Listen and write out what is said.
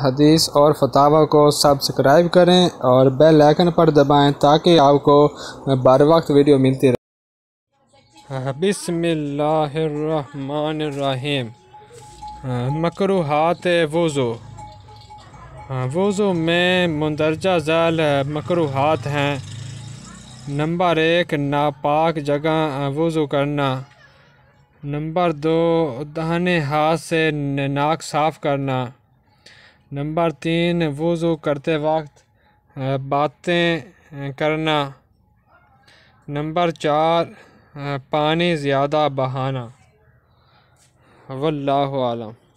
हदीस और फतावा को सब्सक्राइब करें और बेल आइकन पर दबाएं ताकि आपको बार वक्त वीडियो मिलती रहे बिस्मिल्लाहिर्रहमानिर्रहीम मकरूहत वज़ो वज़ो में मंदरजा झैल मकरूहत हैं नंबर एक नापाक जगह वज़ू करना नंबर दो दहने हाथ से नाक साफ़ करना नंबर तीन वज़ू करते वक्त बातें करना नंबर चार पानी ज़्यादा बहाना वल्लाह आलम